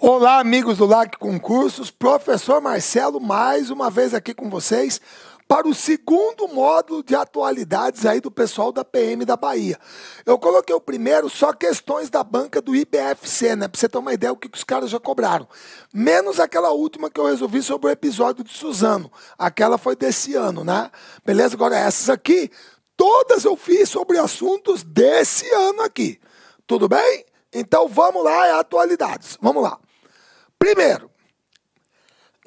Olá, amigos do LAC Concursos, professor Marcelo, mais uma vez aqui com vocês para o segundo módulo de atualidades aí do pessoal da PM da Bahia. Eu coloquei o primeiro só questões da banca do IBFC, né? Para você ter uma ideia do que, que os caras já cobraram. Menos aquela última que eu resolvi sobre o episódio de Suzano. Aquela foi desse ano, né? Beleza? Agora essas aqui, todas eu fiz sobre assuntos desse ano aqui. Tudo bem? Então vamos lá, é atualidades. Vamos lá. Primeiro,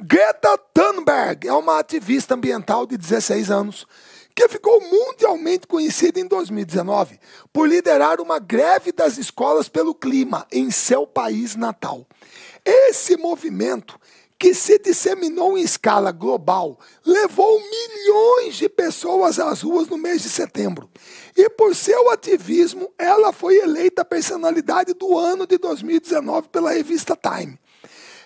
Greta Thunberg é uma ativista ambiental de 16 anos que ficou mundialmente conhecida em 2019 por liderar uma greve das escolas pelo clima em seu país natal. Esse movimento, que se disseminou em escala global, levou milhões de pessoas às ruas no mês de setembro. E por seu ativismo, ela foi eleita personalidade do ano de 2019 pela revista Time.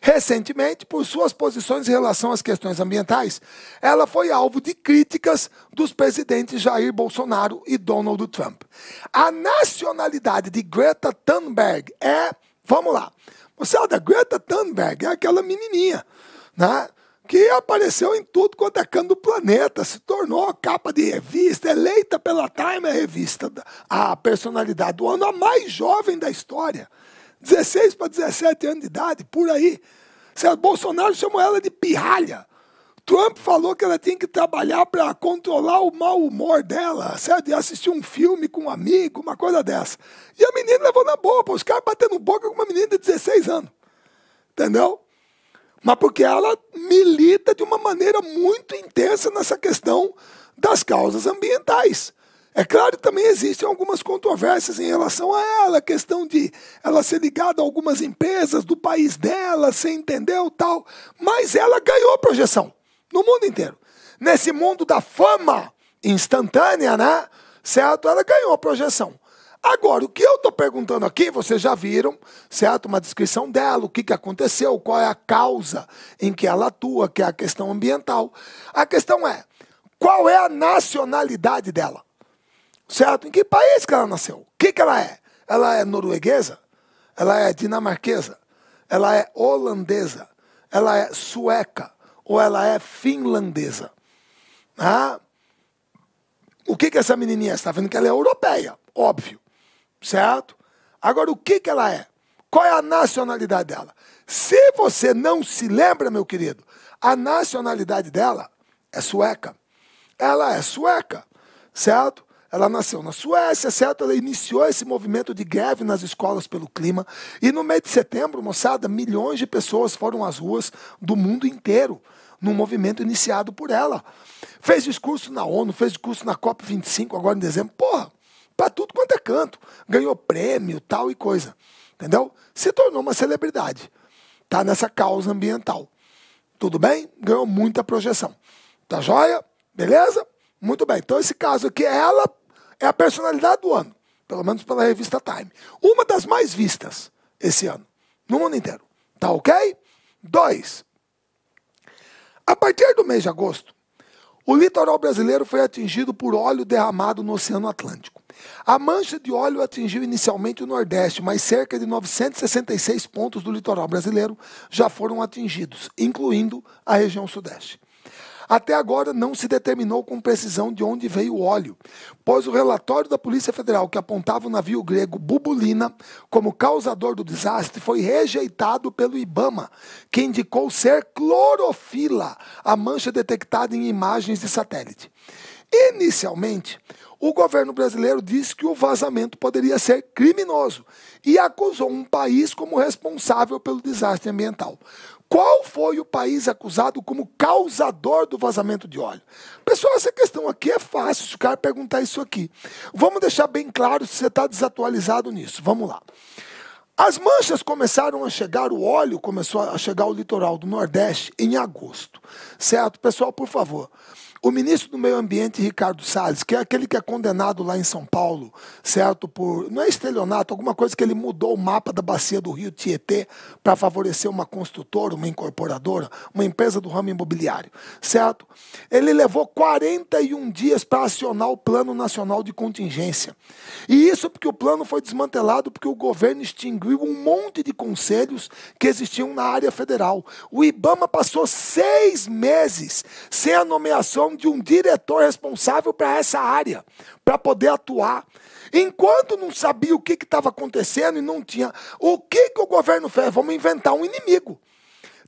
Recentemente, por suas posições em relação às questões ambientais, ela foi alvo de críticas dos presidentes Jair Bolsonaro e Donald Trump. A nacionalidade de Greta Thunberg é, vamos lá, você é olha, Greta Thunberg, é aquela menininha, né? que apareceu em tudo quanto é canto do planeta, se tornou capa de revista, eleita pela Time a revista, a personalidade do ano, a mais jovem da história. 16 para 17 anos de idade, por aí. Bolsonaro chamou ela de pirralha. Trump falou que ela tinha que trabalhar para controlar o mau humor dela, certo? E assistir um filme com um amigo, uma coisa dessa. E a menina levou na boa, pô, os caras batendo boca com uma menina de 16 anos. Entendeu? Mas porque ela milita de uma maneira muito intensa nessa questão das causas ambientais. É claro, também existem algumas controvérsias em relação a ela, questão de ela ser ligada a algumas empresas do país dela, você entendeu, tal. Mas ela ganhou projeção no mundo inteiro. Nesse mundo da fama instantânea, né? Certo? Ela ganhou a projeção. Agora, o que eu estou perguntando aqui, vocês já viram, certo? Uma descrição dela, o que, que aconteceu, qual é a causa em que ela atua, que é a questão ambiental. A questão é, qual é a nacionalidade dela? Certo? Em que país que ela nasceu? O que, que ela é? Ela é norueguesa? Ela é dinamarquesa? Ela é holandesa? Ela é sueca? Ou ela é finlandesa? Ah, o que, que essa menininha está vendo? Que ela é europeia, óbvio. Certo? Agora, o que, que ela é? Qual é a nacionalidade dela? Se você não se lembra, meu querido, a nacionalidade dela é sueca. Ela é sueca, certo? Ela nasceu na Suécia, certo? Ela iniciou esse movimento de greve nas escolas pelo clima. E no mês de setembro, moçada, milhões de pessoas foram às ruas do mundo inteiro num movimento iniciado por ela. Fez discurso na ONU, fez discurso na COP25, agora em dezembro. Porra, para tudo quanto é canto. Ganhou prêmio, tal e coisa. Entendeu? Se tornou uma celebridade. Tá nessa causa ambiental. Tudo bem? Ganhou muita projeção. Tá joia? Beleza? Muito bem. Então, esse caso aqui, é ela é a personalidade do ano. Pelo menos pela revista Time. Uma das mais vistas esse ano. No mundo inteiro. Tá ok? Dois. A partir do mês de agosto, o litoral brasileiro foi atingido por óleo derramado no Oceano Atlântico. A mancha de óleo atingiu inicialmente o Nordeste, mas cerca de 966 pontos do litoral brasileiro já foram atingidos, incluindo a região Sudeste. Até agora não se determinou com precisão de onde veio o óleo, pois o relatório da Polícia Federal que apontava o navio grego Bubulina como causador do desastre foi rejeitado pelo IBAMA, que indicou ser clorofila, a mancha detectada em imagens de satélite. Inicialmente, o governo brasileiro disse que o vazamento poderia ser criminoso e acusou um país como responsável pelo desastre ambiental. Qual foi o país acusado como causador do vazamento de óleo? Pessoal, essa questão aqui é fácil se o cara perguntar isso aqui. Vamos deixar bem claro se você está desatualizado nisso. Vamos lá. As manchas começaram a chegar, o óleo começou a chegar ao litoral do Nordeste em agosto. Certo? Pessoal, por favor. O ministro do Meio Ambiente, Ricardo Salles, que é aquele que é condenado lá em São Paulo, certo? Por. Não é estelionato, alguma coisa que ele mudou o mapa da bacia do rio Tietê para favorecer uma construtora, uma incorporadora, uma empresa do ramo imobiliário, certo? Ele levou 41 dias para acionar o Plano Nacional de Contingência. E isso porque o plano foi desmantelado porque o governo extinguiu um monte de conselhos que existiam na área federal. O Ibama passou seis meses sem a nomeação de um diretor responsável para essa área, para poder atuar. Enquanto não sabia o que estava acontecendo e não tinha. O que, que o governo fez? Vamos inventar um inimigo.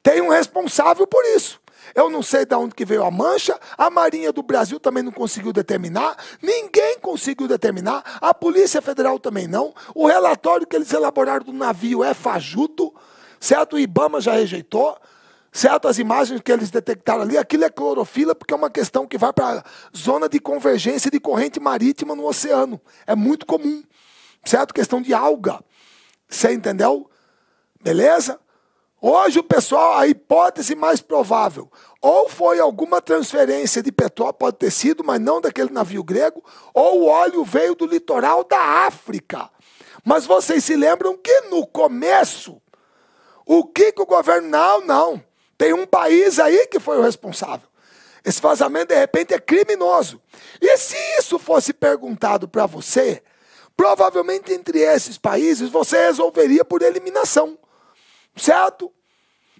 Tem um responsável por isso. Eu não sei de onde que veio a mancha, a Marinha do Brasil também não conseguiu determinar, ninguém conseguiu determinar, a Polícia Federal também não. O relatório que eles elaboraram do navio é fajuto, certo? O Ibama já rejeitou. Certas imagens que eles detectaram ali, aquilo é clorofila, porque é uma questão que vai para a zona de convergência de corrente marítima no oceano. É muito comum. Certo? Questão de alga. Você entendeu? Beleza? Hoje o pessoal, a hipótese mais provável, ou foi alguma transferência de petróleo, pode ter sido, mas não daquele navio grego, ou o óleo veio do litoral da África. Mas vocês se lembram que no começo, o que, que o governo. Não, não. Tem um país aí que foi o responsável. Esse vazamento, de repente, é criminoso. E se isso fosse perguntado para você, provavelmente entre esses países você resolveria por eliminação. Certo?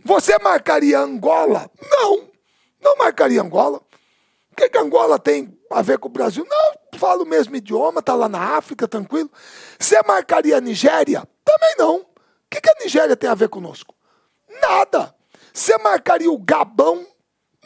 Você marcaria Angola? Não, não marcaria Angola. O que, que Angola tem a ver com o Brasil? Não, fala o mesmo idioma, está lá na África, tranquilo. Você marcaria a Nigéria? Também não. O que, que a Nigéria tem a ver conosco? Nada. Você marcaria o Gabão?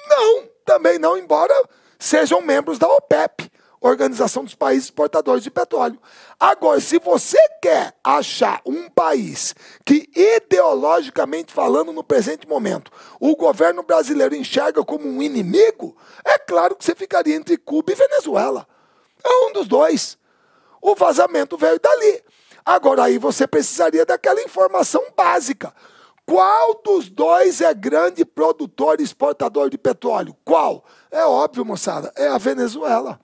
Não, também não, embora sejam membros da OPEP, Organização dos Países Exportadores de Petróleo. Agora, se você quer achar um país que, ideologicamente falando, no presente momento, o governo brasileiro enxerga como um inimigo, é claro que você ficaria entre Cuba e Venezuela. É um dos dois. O vazamento veio dali. Agora, aí você precisaria daquela informação básica. Qual dos dois é grande produtor e exportador de petróleo? Qual? É óbvio, moçada, é a Venezuela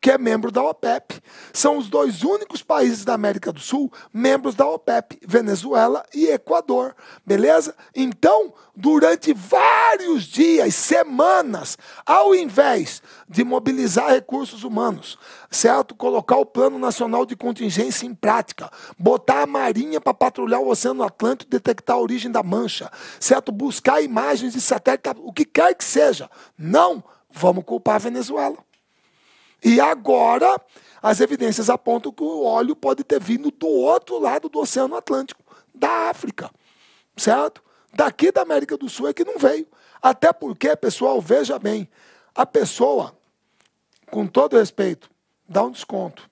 que é membro da OPEP. São os dois únicos países da América do Sul membros da OPEP, Venezuela e Equador, beleza? Então, durante vários dias, semanas, ao invés de mobilizar recursos humanos, certo? Colocar o Plano Nacional de Contingência em prática, botar a Marinha para patrulhar o Oceano Atlântico, detectar a origem da mancha, certo? Buscar imagens de satélite, o que quer que seja. Não, vamos culpar a Venezuela. E agora, as evidências apontam que o óleo pode ter vindo do outro lado do Oceano Atlântico, da África, certo? Daqui da América do Sul é que não veio. Até porque, pessoal, veja bem, a pessoa, com todo respeito, dá um desconto.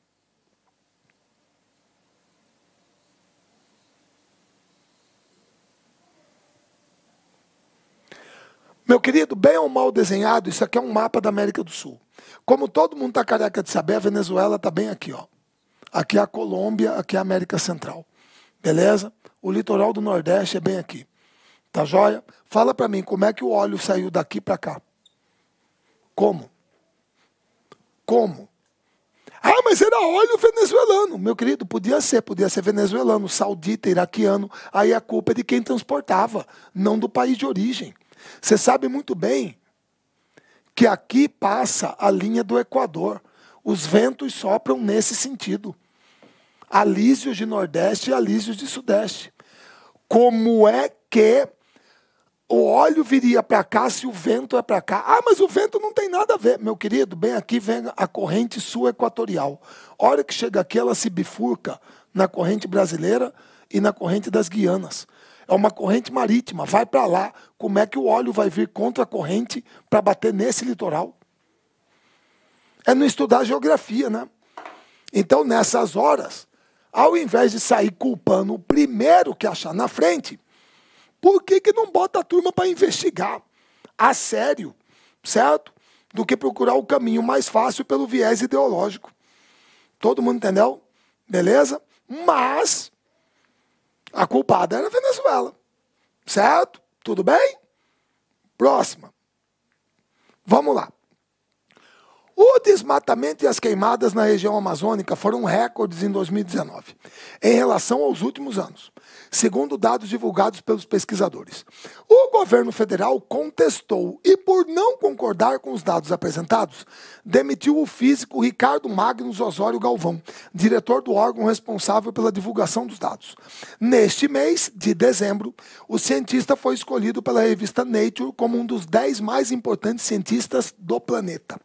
Meu querido, bem ou mal desenhado, isso aqui é um mapa da América do Sul. Como todo mundo está careca de saber, a Venezuela está bem aqui, ó. Aqui é a Colômbia, aqui é a América Central. Beleza? O litoral do Nordeste é bem aqui. Tá joia? Fala para mim, como é que o óleo saiu daqui para cá? Como? Como? Ah, mas era óleo venezuelano. Meu querido, podia ser, podia ser venezuelano, saudita, iraquiano. Aí a culpa é de quem transportava, não do país de origem. Você sabe muito bem que aqui passa a linha do Equador. Os ventos sopram nesse sentido. Alísios de Nordeste e alísios de Sudeste. Como é que o óleo viria para cá se o vento é para cá. Ah, mas o vento não tem nada a ver. Meu querido, bem aqui vem a corrente sul equatorial. A hora que chega aqui, ela se bifurca na corrente brasileira e na corrente das Guianas. É uma corrente marítima, vai para lá. Como é que o óleo vai vir contra a corrente para bater nesse litoral? É não estudar geografia, né? Então, nessas horas, ao invés de sair culpando o primeiro que achar na frente, por que, que não bota a turma para investigar a sério, certo? Do que procurar o caminho mais fácil pelo viés ideológico. Todo mundo entendeu? Beleza? Mas culpada era a Venezuela. Certo? Tudo bem? Próxima. Vamos lá. O desmatamento e as queimadas na região amazônica foram recordes em 2019, em relação aos últimos anos, segundo dados divulgados pelos pesquisadores. O governo federal contestou e, por não concordar com os dados apresentados, demitiu o físico Ricardo Magnus Osório Galvão, diretor do órgão responsável pela divulgação dos dados. Neste mês de dezembro, o cientista foi escolhido pela revista Nature como um dos dez mais importantes cientistas do planeta.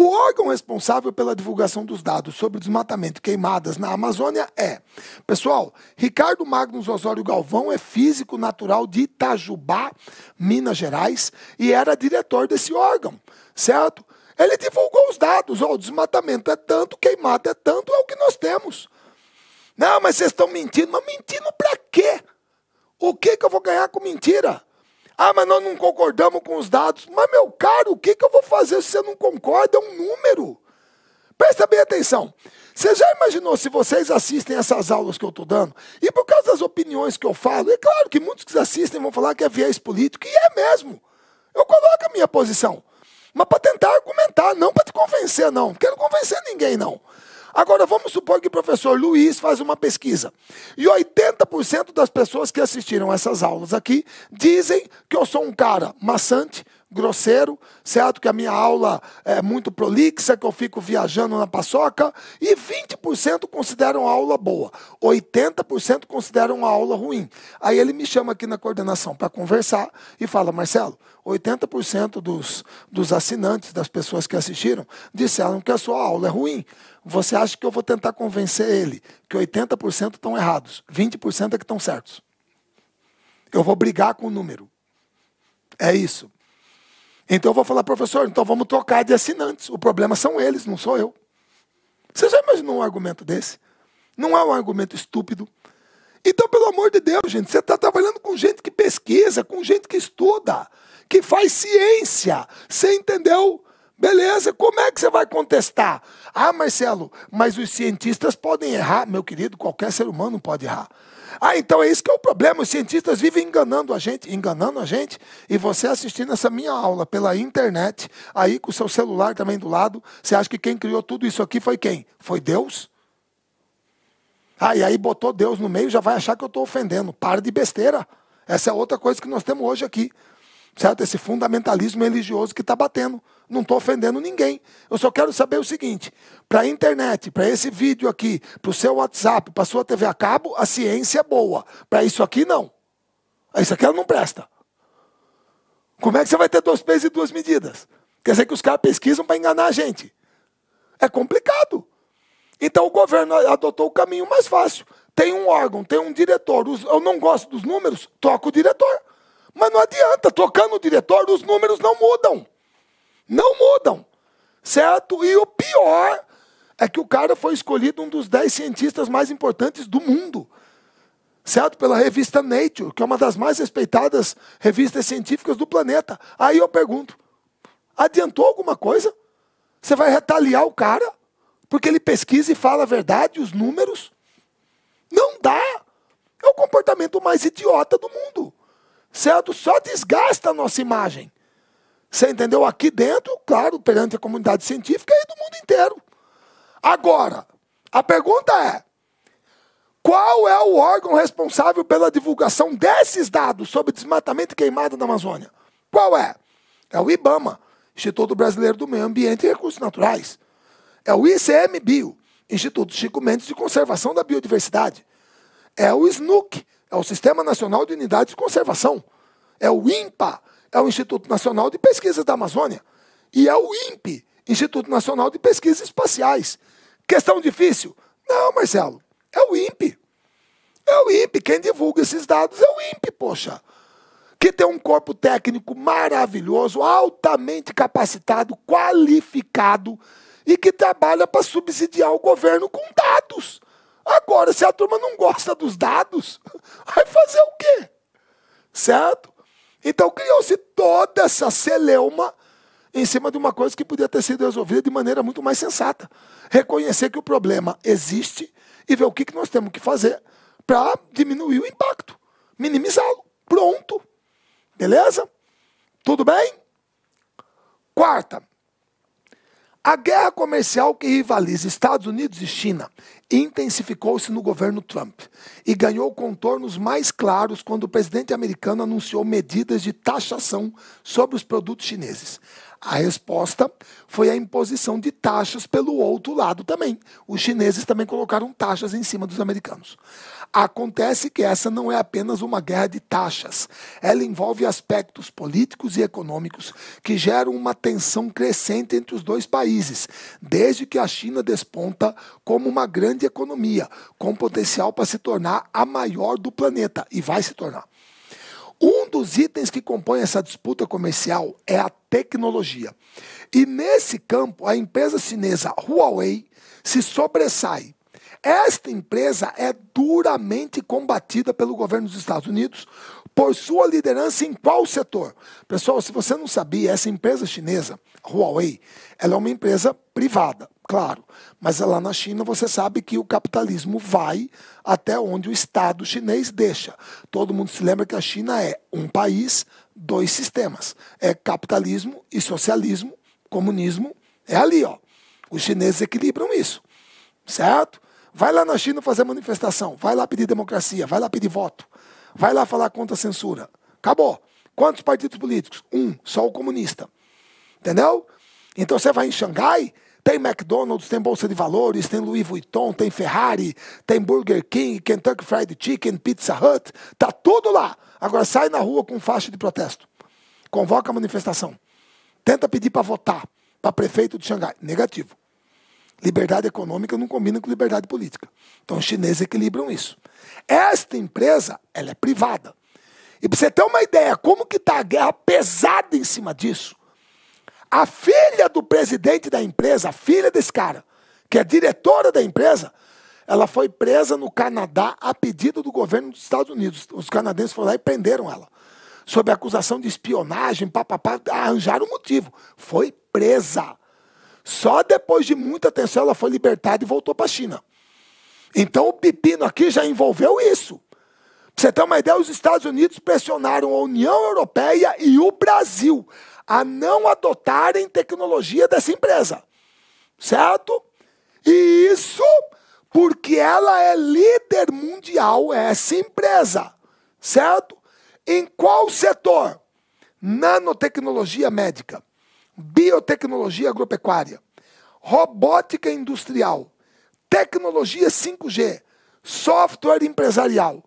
O órgão responsável pela divulgação dos dados sobre desmatamento e queimadas na Amazônia é. Pessoal, Ricardo Magnus Osório Galvão é físico natural de Itajubá, Minas Gerais, e era diretor desse órgão, certo? Ele divulgou os dados, o desmatamento é tanto, queimada é tanto, é o que nós temos. Não, mas vocês estão mentindo. Mas mentindo para quê? O que, que eu vou ganhar com mentira? Ah, mas nós não concordamos com os dados. Mas, meu caro, o que, que eu vou fazer se você não concorda? É um número. Presta bem atenção. Você já imaginou se vocês assistem essas aulas que eu estou dando? E por causa das opiniões que eu falo, é claro que muitos que assistem vão falar que é viés político, e é mesmo. Eu coloco a minha posição. Mas para tentar argumentar, não para te convencer, não. Quero convencer ninguém, não. Agora vamos supor que o professor Luiz faz uma pesquisa e 80% das pessoas que assistiram essas aulas aqui dizem que eu sou um cara maçante, grosseiro, certo? Que a minha aula é muito prolixa, que eu fico viajando na paçoca, e 20% consideram a aula boa, 80% consideram a aula ruim. Aí ele me chama aqui na coordenação para conversar e fala: Marcelo, 80% dos, dos assinantes, das pessoas que assistiram, disseram que a sua aula é ruim. Você acha que eu vou tentar convencer ele que 80% estão errados, 20% é que estão certos. Eu vou brigar com o número. É isso. Então eu vou falar, professor, então vamos trocar de assinantes. O problema são eles, não sou eu. Você já imaginou um argumento desse? Não é um argumento estúpido. Então, pelo amor de Deus, gente, você está trabalhando com gente que pesquisa, com gente que estuda, que faz ciência. Você entendeu? Beleza, como é que você vai contestar? Ah, Marcelo, mas os cientistas podem errar, meu querido, qualquer ser humano pode errar. Ah, então é isso que é o problema. Os cientistas vivem enganando a gente, enganando a gente, e você assistindo essa minha aula pela internet, aí com o seu celular também do lado, você acha que quem criou tudo isso aqui foi quem? Foi Deus? Ah, e aí botou Deus no meio, já vai achar que eu estou ofendendo. Para de besteira. Essa é outra coisa que nós temos hoje aqui. Certo? Esse fundamentalismo religioso que está batendo. Não estou ofendendo ninguém. Eu só quero saber o seguinte: para a internet, para esse vídeo aqui, para o seu WhatsApp, para a sua TV a cabo, a ciência é boa. Para isso aqui, não. Isso aqui ela não presta. Como é que você vai ter dois pesos e duas medidas? Quer dizer que os caras pesquisam para enganar a gente. É complicado. Então o governo adotou o caminho mais fácil. Tem um órgão, tem um diretor. Eu não gosto dos números, toca o diretor. Mas não adianta, tocando o diretor, os números não mudam não mudam, certo? E o pior é que o cara foi escolhido um dos dez cientistas mais importantes do mundo, certo? Pela revista Nature, que é uma das mais respeitadas revistas científicas do planeta. Aí eu pergunto: adiantou alguma coisa? Você vai retaliar o cara? Porque ele pesquisa e fala a verdade, os números? Não dá! É o comportamento mais idiota do mundo. Certo? Só desgasta a nossa imagem. Você entendeu? Aqui dentro, claro, perante a comunidade científica e do mundo inteiro. Agora, a pergunta é: qual é o órgão responsável pela divulgação desses dados sobre desmatamento e queimada na Amazônia? Qual é? É o IBAMA, Instituto Brasileiro do Meio Ambiente e Recursos Naturais. É o ICMBio, Instituto Chico Mendes de Conservação da Biodiversidade. É o SNUC, é o Sistema Nacional de Unidades de Conservação. É o INPA, é o Instituto Nacional de Pesquisas da Amazônia e é o INPE, Instituto Nacional de Pesquisas Espaciais. Questão difícil? Não, Marcelo, é o INPE. É o INPE, quem divulga esses dados é o INPE, poxa. Que tem um corpo técnico maravilhoso, altamente capacitado, qualificado e que trabalha para subsidiar o governo com dados. Agora, se a turma não gosta dos dados, vai fazer o quê? Certo? Então criou-se toda essa celeuma em cima de uma coisa que podia ter sido resolvida de maneira muito mais sensata. Reconhecer que o problema existe e ver o que, que nós temos que fazer para diminuir o impacto, minimizá-lo. Pronto. Beleza? Tudo bem? Quarta, a guerra comercial que rivaliza Estados Unidos e China intensificou-se no governo Trump e ganhou contornos mais claros quando o presidente americano anunciou medidas de taxação sobre os produtos chineses. A resposta foi a imposição de taxas pelo outro lado também. Os chineses também colocaram taxas em cima dos americanos. Acontece que essa não é apenas uma guerra de taxas. Ela envolve aspectos políticos e econômicos que geram uma tensão crescente entre os dois países, desde que a China desponta como uma grande economia, com potencial para se tornar a maior do planeta e vai se tornar. Um dos itens que compõem essa disputa comercial é a tecnologia. E nesse campo, a empresa chinesa Huawei se sobressai esta empresa é duramente combatida pelo governo dos Estados Unidos por sua liderança em qual setor? Pessoal, se você não sabia, essa empresa chinesa, Huawei, ela é uma empresa privada, claro, mas lá na China você sabe que o capitalismo vai até onde o Estado chinês deixa. Todo mundo se lembra que a China é um país, dois sistemas: é capitalismo e socialismo, comunismo. É ali, ó. Os chineses equilibram isso, certo? Vai lá na China fazer manifestação, vai lá pedir democracia, vai lá pedir voto, vai lá falar contra a censura. Acabou. Quantos partidos políticos? Um, só o comunista. Entendeu? Então você vai em Xangai, tem McDonald's, tem Bolsa de Valores, tem Louis Vuitton, tem Ferrari, tem Burger King, Kentucky Fried Chicken, Pizza Hut, tá tudo lá. Agora sai na rua com faixa de protesto. Convoca a manifestação. Tenta pedir para votar para prefeito de Xangai. Negativo. Liberdade econômica não combina com liberdade política. Então os chineses equilibram isso. Esta empresa, ela é privada. E para você ter uma ideia como que está a guerra pesada em cima disso, a filha do presidente da empresa, a filha desse cara, que é diretora da empresa, ela foi presa no Canadá a pedido do governo dos Estados Unidos. Os canadenses foram lá e prenderam ela. Sob acusação de espionagem, papapá, arranjaram um motivo. Foi presa. Só depois de muita atenção ela foi libertada e voltou para a China. Então o pepino aqui já envolveu isso. Pra você ter uma ideia, os Estados Unidos pressionaram a União Europeia e o Brasil a não adotarem tecnologia dessa empresa. Certo? E isso porque ela é líder mundial, é essa empresa. Certo? Em qual setor? Nanotecnologia médica biotecnologia agropecuária, robótica industrial, tecnologia 5G, software empresarial.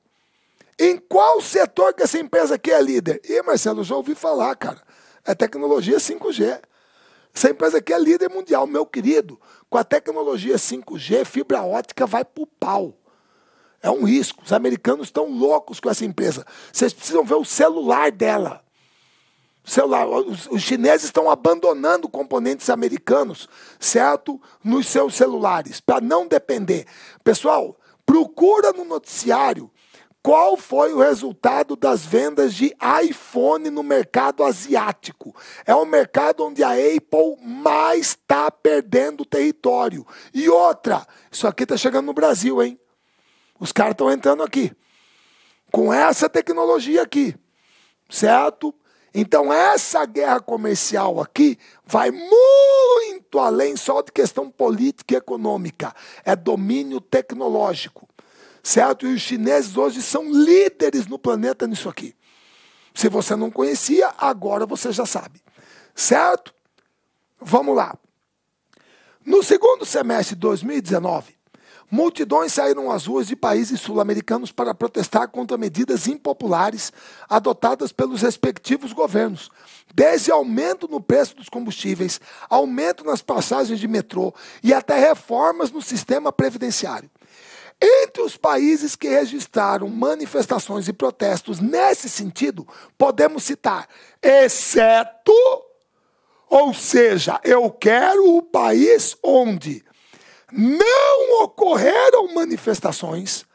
Em qual setor que essa empresa aqui é líder? E Marcelo, já ouvi falar, cara. É tecnologia 5G. Essa empresa aqui é líder mundial, meu querido. Com a tecnologia 5G, fibra ótica vai pro pau. É um risco. Os americanos estão loucos com essa empresa. Vocês precisam ver o celular dela. Celular, os, os chineses estão abandonando componentes americanos, certo? Nos seus celulares, para não depender. Pessoal, procura no noticiário qual foi o resultado das vendas de iPhone no mercado asiático. É o um mercado onde a Apple mais está perdendo território. E outra, isso aqui está chegando no Brasil, hein? Os caras estão entrando aqui. Com essa tecnologia aqui, certo? Então, essa guerra comercial aqui vai muito além só de questão política e econômica. É domínio tecnológico. Certo? E os chineses hoje são líderes no planeta nisso aqui. Se você não conhecia, agora você já sabe. Certo? Vamos lá. No segundo semestre de 2019, Multidões saíram às ruas de países sul-americanos para protestar contra medidas impopulares adotadas pelos respectivos governos, desde aumento no preço dos combustíveis, aumento nas passagens de metrô e até reformas no sistema previdenciário. Entre os países que registraram manifestações e protestos nesse sentido, podemos citar, exceto, ou seja, eu quero o país onde não manifestações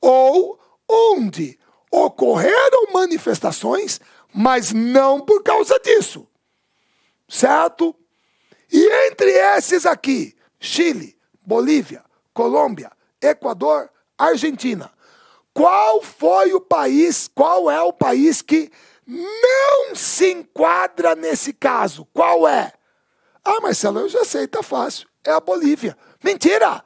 ou onde ocorreram manifestações, mas não por causa disso. Certo? E entre esses aqui, Chile, Bolívia, Colômbia, Equador, Argentina. Qual foi o país, qual é o país que não se enquadra nesse caso? Qual é? Ah, Marcelo, eu já sei, tá fácil. É a Bolívia. Mentira!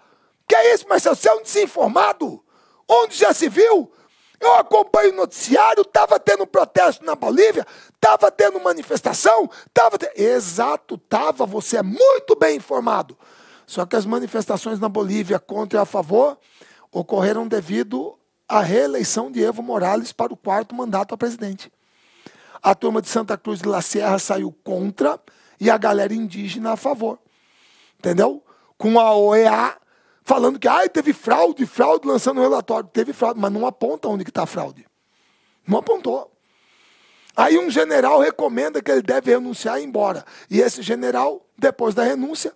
Que é isso, Marcelo? Você é um desinformado? Onde já se viu? Eu acompanho o noticiário, estava tendo protesto na Bolívia, estava tendo manifestação, estava. Te... Exato, estava, você é muito bem informado. Só que as manifestações na Bolívia contra e a favor ocorreram devido à reeleição de Evo Morales para o quarto mandato a presidente. A turma de Santa Cruz de La Sierra saiu contra e a galera indígena a favor. Entendeu? Com a OEA falando que ah, teve fraude, fraude, lançando um relatório. Teve fraude, mas não aponta onde está a fraude. Não apontou. Aí um general recomenda que ele deve renunciar e ir embora. E esse general, depois da renúncia,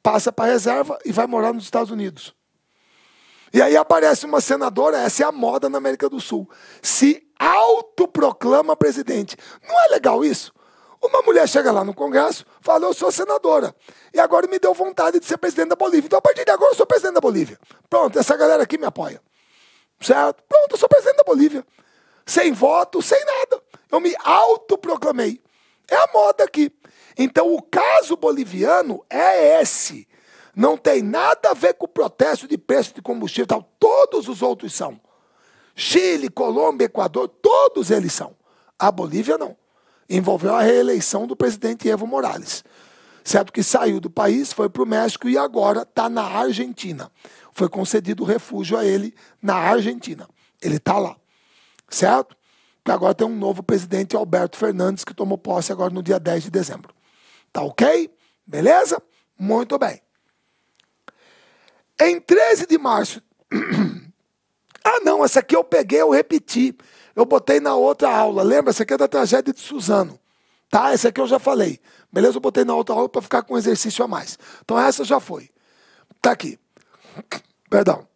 passa para a reserva e vai morar nos Estados Unidos. E aí aparece uma senadora, essa é a moda na América do Sul, se autoproclama presidente. Não é legal isso? Uma mulher chega lá no Congresso, fala: Eu sou senadora. E agora me deu vontade de ser presidente da Bolívia. Então, a partir de agora, eu sou presidente da Bolívia. Pronto, essa galera aqui me apoia. Certo? Pronto, eu sou presidente da Bolívia. Sem voto, sem nada. Eu me autoproclamei. É a moda aqui. Então, o caso boliviano é esse. Não tem nada a ver com o protesto de preço de combustível tal. Todos os outros são. Chile, Colômbia, Equador, todos eles são. A Bolívia não envolveu a reeleição do presidente Evo Morales. Certo que saiu do país, foi para o México e agora está na Argentina. Foi concedido refúgio a ele na Argentina. Ele está lá. Certo? Que agora tem um novo presidente, Alberto Fernandes, que tomou posse agora no dia 10 de dezembro. Tá ok? Beleza? Muito bem. Em 13 de março. ah, não, essa aqui eu peguei, eu repeti. Eu botei na outra aula. Lembra? Essa aqui é da tragédia de Suzano. Tá? Essa aqui eu já falei. Beleza? Eu botei na outra aula para ficar com um exercício a mais. Então essa já foi. Tá aqui. Perdão.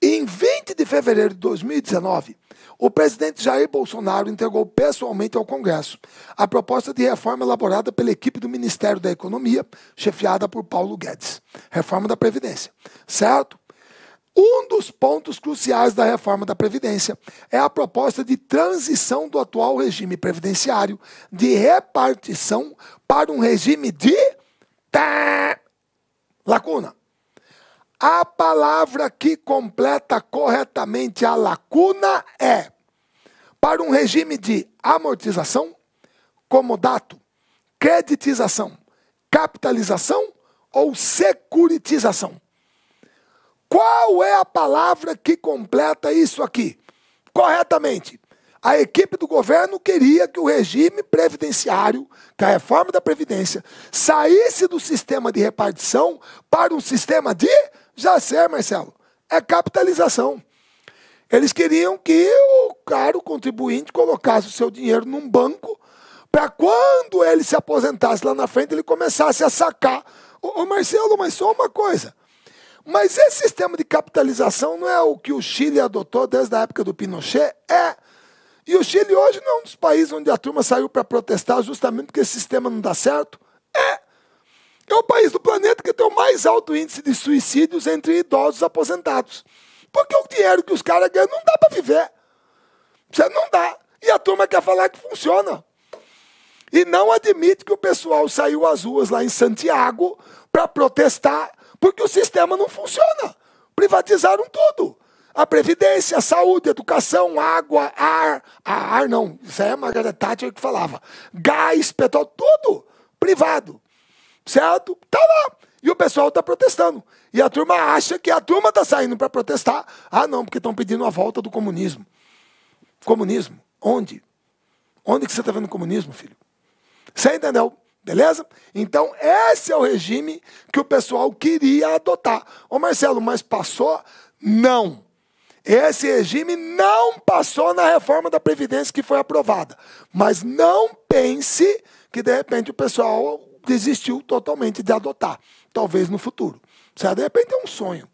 Em 20 de fevereiro de 2019, o presidente Jair Bolsonaro entregou pessoalmente ao Congresso a proposta de reforma elaborada pela equipe do Ministério da Economia, chefiada por Paulo Guedes. Reforma da Previdência. Certo? Um dos pontos cruciais da reforma da Previdência é a proposta de transição do atual regime previdenciário de repartição para um regime de lacuna. A palavra que completa corretamente a lacuna é para um regime de amortização, comodato, creditização, capitalização ou securitização. Qual é a palavra que completa isso aqui? Corretamente. A equipe do governo queria que o regime previdenciário, que é a reforma da Previdência, saísse do sistema de repartição para um sistema de já sei, Marcelo. É capitalização. Eles queriam que o caro contribuinte colocasse o seu dinheiro num banco para quando ele se aposentasse lá na frente, ele começasse a sacar. Ô, ô Marcelo, mas só uma coisa. Mas esse sistema de capitalização não é o que o Chile adotou desde a época do Pinochet? É. E o Chile hoje não é um dos países onde a turma saiu para protestar justamente porque esse sistema não dá certo? É. É o país do planeta que tem o mais alto índice de suicídios entre idosos aposentados. Porque o dinheiro que os caras ganham não dá para viver. Você não dá. E a turma quer falar que funciona. E não admite que o pessoal saiu às ruas lá em Santiago para protestar porque o sistema não funciona. Privatizaram tudo. A previdência, a saúde, a educação, água, ar, a ar não, isso é a Margaret Thatcher que falava. Gás, petróleo, tudo privado. Certo? Tá lá. E o pessoal está protestando. E a turma acha que a turma está saindo para protestar. Ah, não, porque estão pedindo a volta do comunismo. Comunismo? Onde? Onde que você está vendo comunismo, filho? Você entendeu? Beleza? Então, esse é o regime que o pessoal queria adotar. Ô Marcelo, mas passou? Não. Esse regime não passou na reforma da Previdência que foi aprovada. Mas não pense que, de repente, o pessoal desistiu totalmente de adotar. Talvez no futuro. Certo? De repente é um sonho.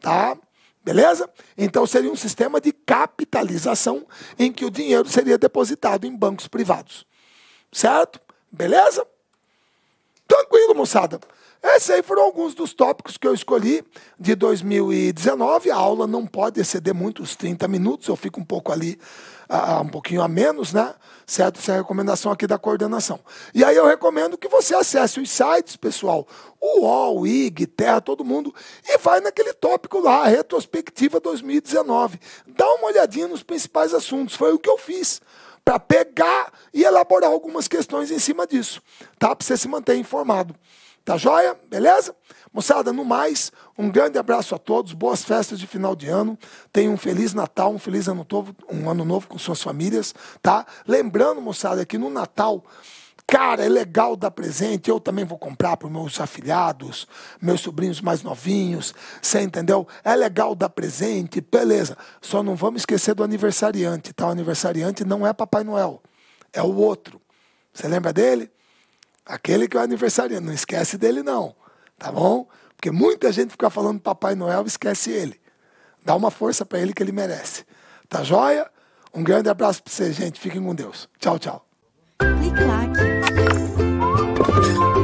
Tá? Beleza? Então seria um sistema de capitalização em que o dinheiro seria depositado em bancos privados. Certo? Beleza? Tranquilo, moçada. Esses aí foram alguns dos tópicos que eu escolhi de 2019. A aula não pode exceder muito os 30 minutos, eu fico um pouco ali, uh, um pouquinho a menos, né? Certo? Essa é a recomendação aqui da coordenação. E aí eu recomendo que você acesse os sites, pessoal, o UOL, IG, Terra, todo mundo, e vai naquele tópico lá, retrospectiva 2019. Dá uma olhadinha nos principais assuntos, foi o que eu fiz para pegar e elaborar algumas questões em cima disso, tá? Para você se manter informado. Tá joia? Beleza? Moçada, no mais, um grande abraço a todos, boas festas de final de ano. Tenham um feliz Natal, um feliz ano novo, um ano novo com suas famílias, tá? Lembrando, moçada, que no Natal Cara, é legal dar presente. Eu também vou comprar para meus afilhados, meus sobrinhos mais novinhos. Você entendeu? É legal dar presente, beleza. Só não vamos esquecer do aniversariante, tá? O aniversariante não é Papai Noel, é o outro. Você lembra dele? Aquele que é o aniversariante. Não esquece dele, não. Tá bom? Porque muita gente fica falando Papai Noel e esquece ele. Dá uma força para ele que ele merece. Tá joia? Um grande abraço para você, gente. Fiquem com Deus. Tchau, tchau. Clique, lá. Thank you